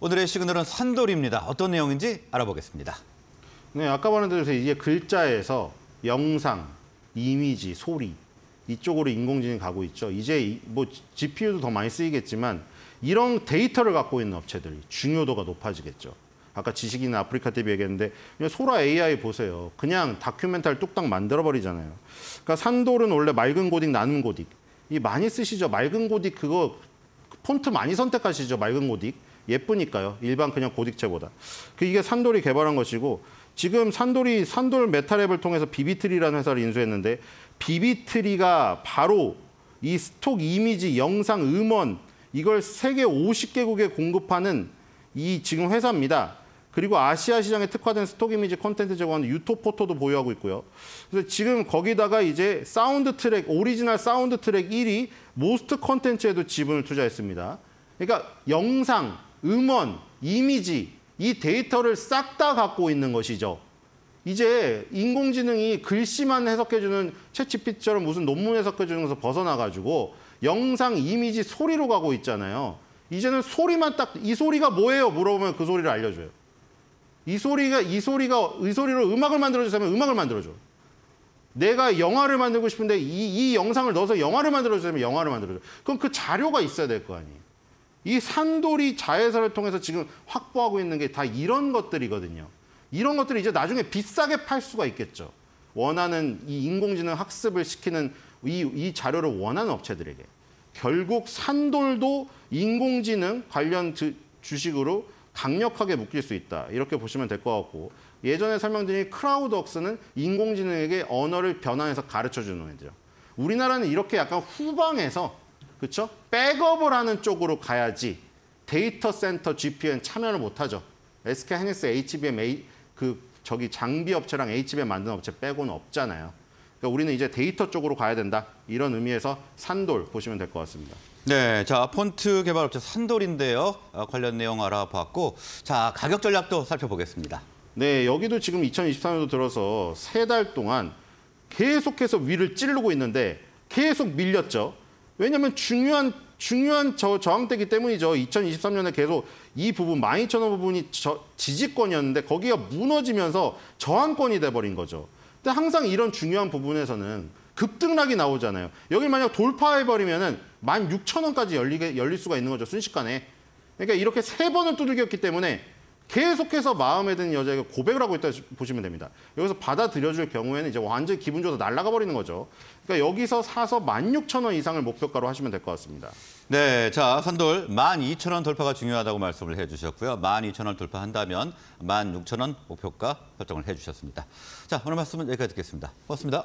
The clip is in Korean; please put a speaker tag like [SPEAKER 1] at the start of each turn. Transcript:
[SPEAKER 1] 오늘의 시그널은 산돌입니다. 어떤 내용인지 알아보겠습니다.
[SPEAKER 2] 네, 아까 말한 대로 이제 글자에서 영상, 이미지, 소리 이쪽으로 인공지능이 가고 있죠. 이제 뭐 GPU도 더 많이 쓰이겠지만 이런 데이터를 갖고 있는 업체들이 중요도가 높아지겠죠. 아까 지식인 아프리카 TV 얘기했는데 소라 AI 보세요. 그냥 다큐멘터리 뚝딱 만들어버리잖아요. 그러니까 산돌은 원래 맑은 고딕, 나는 고딕. 이 많이 쓰시죠. 맑은 고딕 그거 폰트 많이 선택하시죠. 맑은 고딕. 예쁘니까요. 일반 그냥 고딕체보다. 그 이게 산돌이 개발한 것이고 지금 산돌이 산돌 메탈앱을 통해서 비비트리라는 회사를 인수했는데 비비트리가 바로 이 스톡 이미지, 영상, 음원 이걸 세계 50개국에 공급하는 이 지금 회사입니다. 그리고 아시아 시장에 특화된 스톡 이미지 콘텐츠 제공하는 유토포토도 보유하고 있고요. 그래서 지금 거기다가 이제 사운드 트랙, 오리지널 사운드 트랙 1위 모스트 콘텐츠에도 지분을 투자했습니다. 그러니까 영상, 음원, 이미지 이 데이터를 싹 다 갖고 있는 것이죠. 이제 인공지능이 글씨만 해석해주는 채취피처럼 무슨 논문 해석해주는 것에서 벗어나가지고 영상, 이미지, 소리로 가고 있잖아요. 이제는 소리만 딱 이 소리가 뭐예요? 물어보면 그 소리를 알려줘요. 이 소리가 이 소리가 이 소리로 음악을 만들어주자면 음악을 만들어줘. 내가 영화를 만들고 싶은데 이, 이 영상을 넣어서 영화를 만들어주자면 영화를 만들어줘. 그럼 그 자료가 있어야 될 거 아니에요. 이 산돌이 자회사를 통해서 지금 확보하고 있는 게 다 이런 것들이거든요. 이런 것들을 이제 나중에 비싸게 팔 수가 있겠죠. 원하는 이 인공지능 학습을 시키는 이, 이 자료를 원하는 업체들에게. 결국 산돌도 인공지능 관련 주식으로 강력하게 묶일 수 있다. 이렇게 보시면 될 것 같고 예전에 설명드린 크라우드웍스는 인공지능에게 언어를 변환해서 가르쳐주는 애죠. 우리나라는 이렇게 약간 후방에서 그렇죠? 백업을 하는 쪽으로 가야지 데이터 센터 GPN 참여를 못하죠. SK 하이닉스 HBM A, 그 저기 장비 업체랑 HBM 만드는 업체 빼고는 없잖아요. 그러니까 우리는 이제 데이터 쪽으로 가야 된다. 이런 의미에서 산돌 보시면 될 것 같습니다.
[SPEAKER 1] 네, 자 폰트 개발 업체 산돌인데요. 아, 관련 내용 알아봤고, 자 가격 전략도 살펴보겠습니다.
[SPEAKER 2] 네, 여기도 지금 2023년도 들어서 세 달 동안 계속해서 위를 찌르고 있는데 계속 밀렸죠. 왜냐하면 중요한 중요한 저 저항대기 때문이죠. 2023년에 계속 이 부분 12,000원 부분이 저, 지지권이었는데 거기가 무너지면서 저항권이 돼버린 거죠. 근데 항상 이런 중요한 부분에서는 급등락이 나오잖아요. 여기 만약 돌파해버리면 16,000원까지 열리게 열릴 수가 있는 거죠 순식간에. 그러니까 이렇게 세 번을 두들겼기 때문에 계속해서 마음에 드는 여자에게 고백을 하고 있다 보시면 됩니다. 여기서 받아들여줄 경우에는 이제 완전히 기분 좋아서 날아가 버리는 거죠. 그러니까 여기서 사서 16,000원 이상을 목표가로 하시면 될 것 같습니다.
[SPEAKER 1] 네, 자선돌 12,000원 돌파가 중요하다고 말씀을 해주셨고요. 12,000원 돌파한다면 16,000원 목표가 설정을 해주셨습니다. 자 오늘 말씀은 여기까지 듣겠습니다. 고맙습니다.